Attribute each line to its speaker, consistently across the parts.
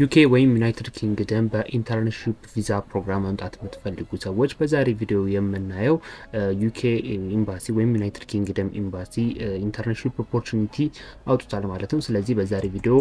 Speaker 1: ዩኬ ወይም ዩናይትድ ኪንግደም በኢንተርንሺፕ ቪዛ ፕሮግራም መምጣት የምትፈልጉ ሰዎች በዛሬ ቪዲዮ የምናየው ዩኬ ኤምባሲ ወይም ዩናይትድ ኪንግደም ኤምባሲ ኢንተርንሺፕ ኦፖርቹኒቲ አውጥቷል ማለት ነው። ስለዚህ በዛሬ ቪዲዮ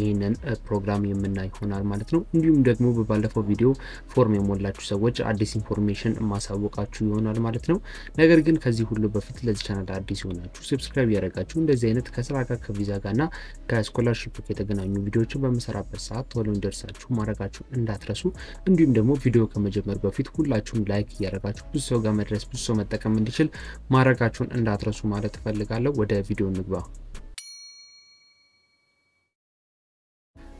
Speaker 1: ይህንን ፕሮግራም የምናይ ይሆናል ማለት ነው። እንዲሁም ደግሞ በባለፈው ቪዲዮ ፎርም የሞላችሁ ሰዎች አዲስ ኢንፎርሜሽን ማሳወቃችሁ ይሆናል ማለት ነው። ነገር ግን ከዚህ ሁሉ በፊት ለዚህ ቻናል አዲስ የሆናችሁ ሰብስክራይብ ያደረጋችሁ እንደዚህ አይነት ከስራ ጋር ከቪዛ ጋርና ከስኮላርሽፕ የተገናኙ ቪዲዮዎችን በምሰራበት ሰዓት ፎሎ እንደርሳችሁ ማድረጋችሁ እንዳትረሱ። እንዲሁም ደግሞ ቪዲዮ ከመጀመር በፊት ሁላችሁም ላይክ እያደረጋችሁ ብዙ ሰው ጋር መድረስ ብዙ ሰው መጠቀም እንዲችል ማድረጋችሁን እንዳትረሱ ማለት እፈልጋለሁ። ወደ ቪዲዮ እንግባ።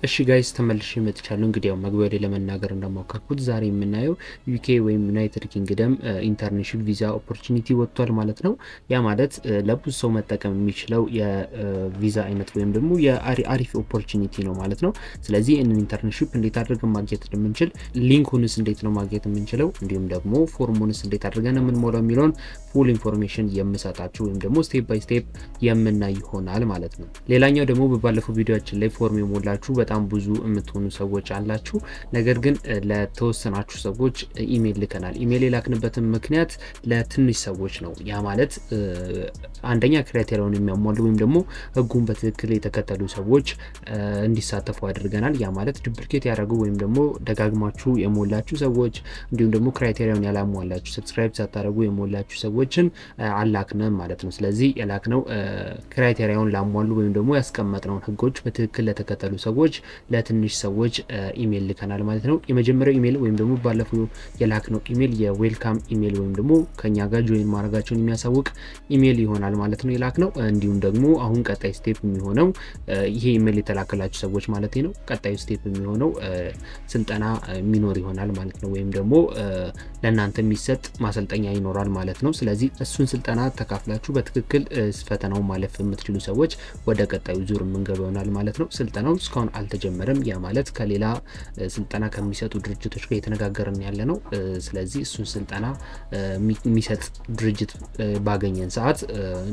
Speaker 1: እሺ ጋይስ ተመልሼ መጥቻለሁ። እንግዲህ ያው መግቢያ ላይ ለመናገር እንደሞከርኩት ዛሬ የምናየው ዩኬ ወይም ዩናይትድ ኪንግደም ኢንተርንሽፕ ቪዛ ኦፖርቹኒቲ ወጥቷል ማለት ነው። ያ ማለት ለብዙ ሰው መጠቀም የሚችለው የቪዛ አይነት ወይም ደግሞ የአሪፍ ኦፖርቹኒቲ ነው ማለት ነው። ስለዚህ ይህንን ኢንተርንሽፕ እንዴት አድርገን ማግኘት እንደምንችል፣ ሊንኩንስ እንዴት ነው ማግኘት የምንችለው፣ እንዲሁም ደግሞ ፎርሙንስ እንዴት አድርገን የምንሞላው የሚለውን ፉል ኢንፎርሜሽን የምሰጣችሁ ወይም ደግሞ ስቴፕ ባይ ስቴፕ የምናይ ይሆናል ማለት ነው። ሌላኛው ደግሞ በባለፈው ቪዲዮችን ላይ ፎርም የሞላችሁ በጣም በጣም ብዙ የምትሆኑ ሰዎች አላችሁ። ነገር ግን ለተወሰናችሁ ሰዎች ኢሜይል ልከናል። ኢሜይል የላክንበትን ምክንያት ለትንሽ ሰዎች ነው። ያ ማለት አንደኛ ክራይቴሪያውን የሚያሟሉ ወይም ደግሞ ህጉን በትክክል የተከተሉ ሰዎች እንዲሳተፉ አድርገናል። ያ ማለት ዱፕሊኬት ያደረጉ ወይም ደግሞ ደጋግማችሁ የሞላችሁ ሰዎች እንዲሁም ደግሞ ክራይቴሪያውን ያላሟላችሁ ሰብስክራይብ ሳታደረጉ የሞላችሁ ሰዎችን አላክነም ማለት ነው። ስለዚህ የላክነው ክራይቴሪያውን ላሟሉ ወይም ደግሞ ያስቀመጥነውን ህጎች በትክክል ለተከተሉ ሰዎች ለትንሽ ሰዎች ኢሜይል ልከናል ማለት ነው። የመጀመሪያው ኢሜይል ወይም ደግሞ ባለፈው የላክነው ኢሜይል የዌልካም ኢሜይል ወይም ደግሞ ከኛ ጋር ጆይን ማድረጋቸውን የሚያሳውቅ ኢሜይል ይሆናል ማለት ነው የላክነው። እንዲሁም ደግሞ አሁን ቀጣይ ስቴፕ የሚሆነው ይሄ ኢሜይል የተላከላችሁ ሰዎች ማለት ነው። ቀጣዩ ስቴፕ የሚሆነው ስልጠና የሚኖር ይሆናል ማለት ነው። ወይም ደግሞ ለእናንተ የሚሰጥ ማሰልጠኛ ይኖራል ማለት ነው። ስለዚህ እሱን ስልጠና ተካፍላችሁ በትክክል ፈተናውን ማለፍ የምትችሉ ሰዎች ወደ ቀጣዩ ዙር የምንገባ ይሆናል ማለት ነው። ስልጠናው እስካሁን አልተ አልተጀመረም። ያ ማለት ከሌላ ስልጠና ከሚሰጡ ድርጅቶች ጋር የተነጋገርን ያለ ነው። ስለዚህ እሱን ስልጠና የሚሰጥ ድርጅት ባገኘን ሰዓት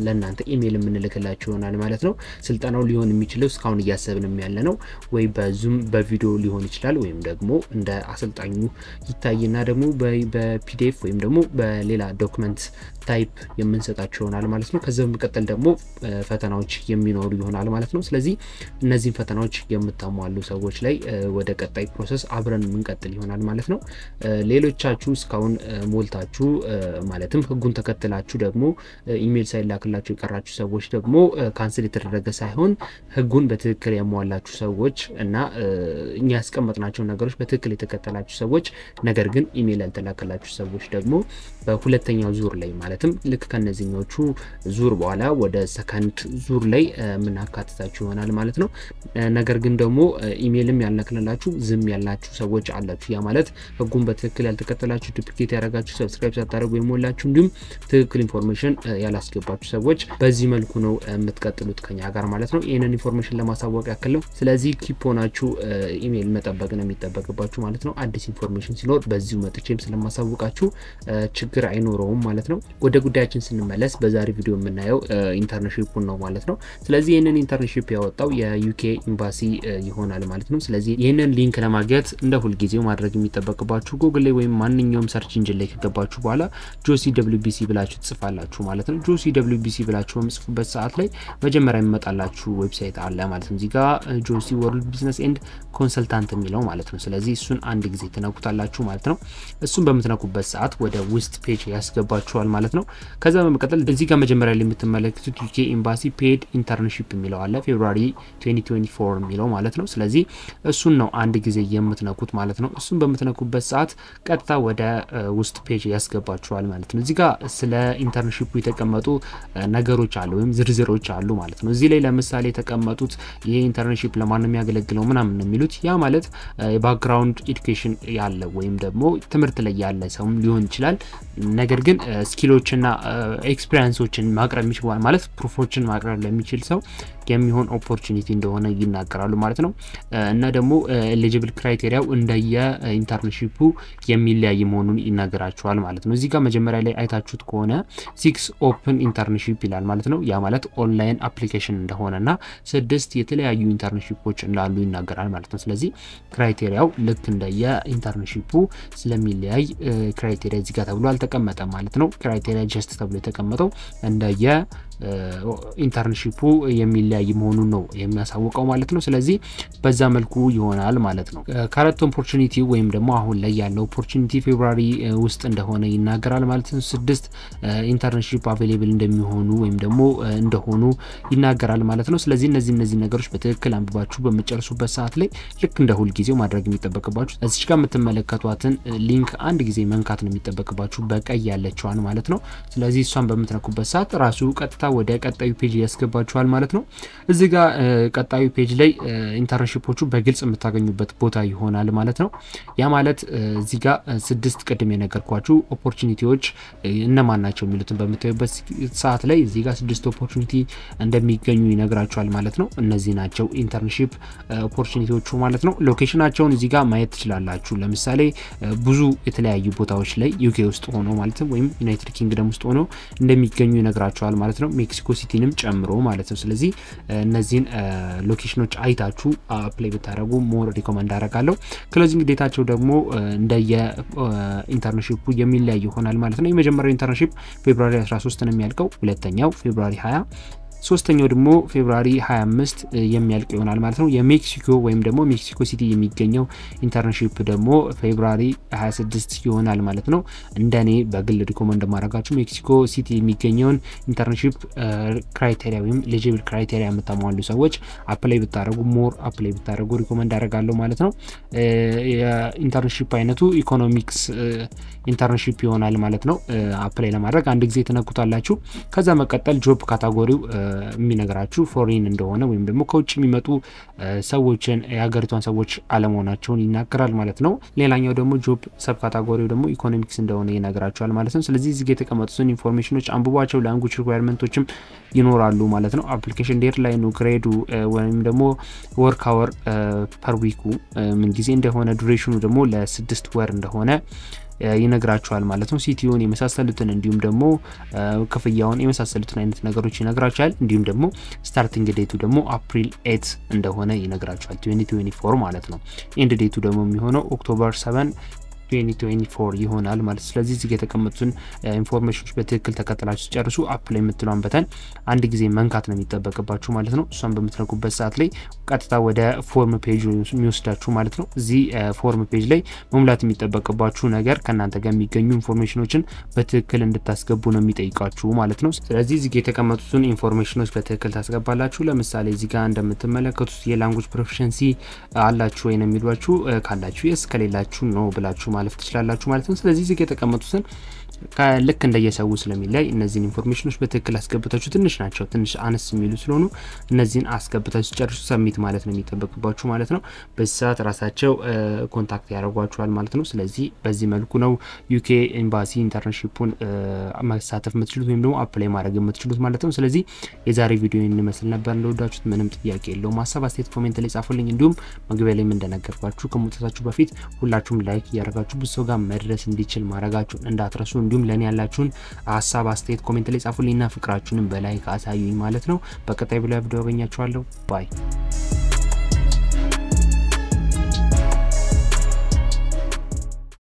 Speaker 1: ለእናንተ ኢሜይል የምንልክላችሁ ይሆናል ማለት ነው። ስልጠናው ሊሆን የሚችለው እስካሁን እያሰብንም ያለ ነው ወይ በዙም በቪዲዮ ሊሆን ይችላል ወይም ደግሞ እንደ አሰልጣኙ ይታይና ደግሞ በፒዲኤፍ ወይም ደግሞ በሌላ ዶክመንት ታይፕ የምንሰጣቸው ይሆናል ማለት ነው። ከዚህ በመቀጠል ደግሞ ፈተናዎች የሚኖሩ ይሆናል ማለት ነው። ስለዚህ እነዚህን ፈተናዎች የምታሟሉ ሰዎች ላይ ወደ ቀጣይ ፕሮሰስ አብረን የምንቀጥል ይሆናል ማለት ነው። ሌሎቻችሁ እስካሁን ሞልታችሁ ማለትም ህጉን ተከትላችሁ ደግሞ ኢሜል ሳይላክላችሁ የቀራችሁ ሰዎች ደግሞ ካንስል የተደረገ ሳይሆን ህጉን በትክክል ያሟላችሁ ሰዎች እና እኛ ያስቀመጥናቸው ነገሮች በትክክል የተከተላችሁ ሰዎች ነገር ግን ኢሜል ያልተላከላችሁ ሰዎች ደግሞ በሁለተኛው ዙር ላይ ማለት ማለትም ልክ ከነዚህኞቹ ዙር በኋላ ወደ ሰከንድ ዙር ላይ የምናካትታችሁ ይሆናል ማለት ነው። ነገር ግን ደግሞ ኢሜይልም ያልነክልላችሁ ዝም ያላችሁ ሰዎች አላችሁ። ያ ማለት ህጉን በትክክል ያልተከተላችሁ፣ ዱፕሊኬት ያደረጋችሁ፣ ሰብስክራይብ ሳታደረጉ የሞላችሁ እንዲሁም ትክክል ኢንፎርሜሽን ያላስገባችሁ ሰዎች በዚህ መልኩ ነው የምትቀጥሉት ከኛ ጋር ማለት ነው። ይህንን ኢንፎርሜሽን ለማሳወቅ ያክል ነው። ስለዚህ ኪፕ ሆናችሁ ኢሜይል መጠበቅ ነው የሚጠበቅባችሁ ማለት ነው። አዲስ ኢንፎርሜሽን ሲኖር በዚሁ መጥቼም ስለማሳውቃችሁ ችግር አይኖረውም ማለት ነው። ወደ ጉዳያችን ስንመለስ በዛሬ ቪዲዮ የምናየው ኢንተርንሺፑን ነው ማለት ነው። ስለዚህ ይህንን ኢንተርንሽፕ ያወጣው የዩኬ ኤምባሲ ይሆናል ማለት ነው። ስለዚህ ይህንን ሊንክ ለማግኘት እንደ ሁልጊዜው ማድረግ የሚጠበቅባችሁ ጉግል ላይ ወይም ማንኛውም ሰርች ኢንጂን ላይ ከገባችሁ በኋላ ጆሲ ደብሊው ቢሲ ብላችሁ ትጽፋላችሁ ማለት ነው። ጆሲ ደብሊው ቢሲ ብላችሁ በምጽፉበት ሰዓት ላይ መጀመሪያ የሚመጣላችሁ ዌብሳይት አለ ማለት ነው። እዚህ ጆሲ ወርልድ ቢዝነስ ኤንድ ኮንሰልታንት የሚለው ማለት ነው። ስለዚህ እሱን አንድ ጊዜ ትነኩታላችሁ ማለት ነው። እሱን በምትነኩበት ሰዓት ወደ ውስጥ ፔጅ ያስገባችኋል ማለት ነው። ማለት ነው። ከዛ በመቀጠል እዚህ ጋር መጀመሪያ ላይ የምትመለከቱት ዩኬ ኤምባሲ ፔድ ኢንተርንሺፕ የሚለው አለ ፌብሩዋሪ 2024 የሚለው ማለት ነው። ስለዚህ እሱን ነው አንድ ጊዜ የምትነኩት ማለት ነው። እሱን በምትነኩበት ሰዓት ቀጥታ ወደ ውስጥ ፔጅ ያስገባችኋል ማለት ነው። እዚህ ጋር ስለ ኢንተርንሺፑ የተቀመጡ ነገሮች አሉ ወይም ዝርዝሮች አሉ ማለት ነው። እዚህ ላይ ለምሳሌ የተቀመጡት ይሄ ኢንተርንሺፕ ለማን ነው የሚያገለግለው ምናምን ነው የሚሉት። ያ ማለት የባክግራውንድ ኤዱኬሽን ያለ ወይም ደግሞ ትምህርት ላይ ያለ ሰውም ሊሆን ይችላል። ነገር ግን ስኪሎ ልምዶችና ኤክስፔሪንሶችን ማቅረብ የሚችል ማለት ፕሩፎችን ማቅረብ ለሚችል ሰው የሚሆን ኦፖርቹኒቲ እንደሆነ ይናገራሉ ማለት ነው። እና ደግሞ ኤሊጅብል ክራይቴሪያው እንደየ ኢንተርንሺፑ የሚለያይ መሆኑን ይናገራቸዋል ማለት ነው። እዚህ ጋር መጀመሪያ ላይ አይታችሁት ከሆነ ሲክስ ኦፕን ኢንተርንሺፕ ይላል ማለት ነው። ያ ማለት ኦንላይን አፕሊኬሽን እንደሆነ እና ስድስት የተለያዩ ኢንተርንሺፖች እንዳሉ ይናገራል ማለት ነው። ስለዚህ ክራይቴሪያው ልክ እንደየ ኢንተርንሺፑ ስለሚለያይ ክራይቴሪያ እዚህ ጋር ተብሎ አልተቀመጠም ማለት ነው። ስቴነጀስት ተብሎ የተቀመጠው እንደ ኢንተርንሺፑ የሚለያይ መሆኑን ነው የሚያሳውቀው ማለት ነው። ስለዚህ በዛ መልኩ ይሆናል ማለት ነው። ከረቱ ኦፖርቹኒቲ ወይም ደግሞ አሁን ላይ ያለው ኦፖርቹኒቲ ፌብራሪ ውስጥ እንደሆነ ይናገራል ማለት ነው። ስድስት ኢንተርንሺፕ አቬሌብል እንደሚሆኑ ወይም ደግሞ እንደሆኑ ይናገራል ማለት ነው። ስለዚህ እነዚህ እነዚህ ነገሮች በትክክል አንብባችሁ በምጨርሱበት ሰዓት ላይ ልክ እንደ ሁልጊዜው ማድረግ የሚጠበቅባችሁ እዚች ጋር የምትመለከቷትን ሊንክ አንድ ጊዜ መንካት ነው የሚጠበቅባችሁ በቀይ ያለችዋን ማለት ነው። ስለዚህ እሷን በምትነኩበት ሰዓት ራሱ ቀጥታ ወደ ቀጣዩ ፔጅ ያስገባችኋል ማለት ነው። እዚ ጋ ቀጣዩ ፔጅ ላይ ኢንተርንሽፖቹ በግልጽ የምታገኙበት ቦታ ይሆናል ማለት ነው። ያ ማለት እዚህ ጋ ስድስት ቅድም የነገርኳችሁ ኦፖርቹኒቲዎች እነማን ናቸው የሚሉትን በምታዩበት ሰዓት ላይ እዚ ጋ ስድስት ኦፖርቹኒቲ እንደሚገኙ ይነግራችኋል ማለት ነው። እነዚህ ናቸው ኢንተርንሽፕ ኦፖርቹኒቲዎቹ ማለት ነው። ሎኬሽናቸውን እዚ ጋ ማየት ትችላላችሁ። ለምሳሌ ብዙ የተለያዩ ቦታዎች ላይ ዩኬ ውስጥ ሆኖ ማለት ወይም ዩናይትድ ኪንግደም ውስጥ ሆኖ እንደሚገኙ ይነግራችኋል ማለት ነው። ሜክሲኮ ሲቲንም ጨምሮ ማለት ነው። ስለዚህ እነዚህን ሎኬሽኖች አይታችሁ ፕሌይ ብታደረጉ ሞር ሪኮመንድ አደርጋለሁ። ክሎዚንግ ዴታቸው ደግሞ እንደየ ኢንተርንሺፑ የሚለያይ ይሆናል ማለት ነው። የመጀመሪያው ኢንተርንሽፕ ፌብሩዋሪ 13 ነው የሚያልቀው። ሁለተኛው ፌብሩዋሪ 20 ሶስተኛው ደግሞ ፌብራሪ 25 የሚያልቅ ይሆናል ማለት ነው። የሜክሲኮ ወይም ደግሞ ሜክሲኮ ሲቲ የሚገኘው ኢንተርንሺፕ ደግሞ ፌብራሪ 26 ይሆናል ማለት ነው። እንደኔ በግል ሪኮመንድ ማድረጋችሁ ሜክሲኮ ሲቲ የሚገኘውን ኢንተርንሺፕ ክራይቴሪያ ወይም ኤሊጂብል ክራይቴሪያ የምታሟሉ ሰዎች አፕላይ ብታደረጉ ሞር አፕላይ ብታደረጉ ሪኮመንድ አደርጋለሁ ማለት ነው። የኢንተርንሺፕ አይነቱ ኢኮኖሚክስ ኢንተርንሺፕ ይሆናል ማለት ነው። አፕላይ ለማድረግ አንድ ጊዜ ትነኩታላችሁ። ከዛ መቀጠል ጆብ ካታጎሪው የሚነግራችሁ ፎሪን እንደሆነ ወይም ደግሞ ከውጭ የሚመጡ ሰዎችን የሀገሪቷን ሰዎች አለመሆናቸውን ይናገራል ማለት ነው። ሌላኛው ደግሞ ጆብ ሰብ ካታጎሪው ደግሞ ኢኮኖሚክስ እንደሆነ ይነግራቸዋል ማለት ነው። ስለዚህ እዚህ የተቀመጡትን ኢንፎርሜሽኖች አንብቧቸው። ላንጉጅ ሪኳርመንቶችም ይኖራሉ ማለት ነው። አፕሊኬሽን ዴድ ግሬዱ ወይም ደግሞ ወርክ አወር ፐር ዊኩ ምን ጊዜ እንደሆነ ዱሬሽኑ ደግሞ ለስድስት ወር እንደሆነ ይነግራቸዋል ማለት ነው። ሲቲዮን የመሳሰሉትን እንዲሁም ደግሞ ክፍያውን የመሳሰሉትን አይነት ነገሮች ይነግራቸዋል። እንዲሁም ደግሞ ስታርቲንግ ዴቱ ደግሞ አፕሪል ኤት እንደሆነ ይነግራቸዋል፣ 2024 ማለት ነው። ኤንድ ዴቱ ደግሞ የሚሆነው ኦክቶበር 7 2024 ይሆናል ማለት። ስለዚህ እዚህ የተቀመጡትን ኢንፎርሜሽኖች በትክክል ተከትላችሁ ሲጨርሱ አፕ ላይ የምትለውን በተን አንድ ጊዜ መንካት ነው የሚጠበቅባችሁ ማለት ነው። እሷን በምትነኩበት ሰዓት ላይ ቀጥታ ወደ ፎርም ፔጅ የሚወስዳችሁ ማለት ነው። እዚህ ፎርም ፔጅ ላይ መሙላት የሚጠበቅባችሁ ነገር ከእናንተ ጋር የሚገኙ ኢንፎርሜሽኖችን በትክክል እንድታስገቡ ነው የሚጠይቃችሁ ማለት ነው። ስለዚህ እዚህ የተቀመጡትን ኢንፎርሜሽኖች በትክክል ታስገባላችሁ። ለምሳሌ እዚህ ጋር እንደምትመለከቱት የላንጉጅ ፕሮፊሽንሲ አላችሁ ወይ ነው የሚሏችሁ። ካላችሁ የስ ከሌላችሁ ነው ብላችሁ ማለፍ ትችላላችሁ ማለት ነው። ስለዚህ እዚህ የተቀመጡትን ልክ እንደየሰው ስለሚላይ እነዚህን ኢንፎርሜሽኖች በትክክል አስገብታችሁ ትንሽ ናቸው ትንሽ አነስ የሚሉ ስለሆኑ እነዚህን አስገብታችሁ ጨርሱ። ሰሚት ማለት ነው የሚጠበቅባችሁ ማለት ነው። በዚህ ሰዓት ራሳቸው ኮንታክት ያደርጓችኋል ማለት ነው። ስለዚህ በዚህ መልኩ ነው ዩኬ ኤምባሲ ኢንተርንሽፑን መሳተፍ የምትችሉት ወይም ደግሞ አፕላይ ማድረግ የምትችሉት ማለት ነው። ስለዚህ የዛሬ ቪዲዮ እንመስል ነበር። እንደወዳችሁት ምንም ጥያቄ የለው ማሰብ አስተያየት ኮሜንት ላይ ጻፉልኝ። እንዲሁም መግቢያ ላይም እንደነገርኳችሁ ከመውጣታችሁ በፊት ሁላችሁም ላይክ እያደረጋችሁ ብሶ ጋር መድረስ እንዲችል ማድረጋችሁን እንዳትረሱ። እንዲሁም ለእኔ ያላችሁን ሀሳብ አስተያየት ኮሜንት ላይ ጻፉልኝና ፍቅራችሁንም በላይክ አሳዩኝ ማለት ነው። በቀጣይ ብሎ ያብዶ ያገኛችኋለሁ ባይ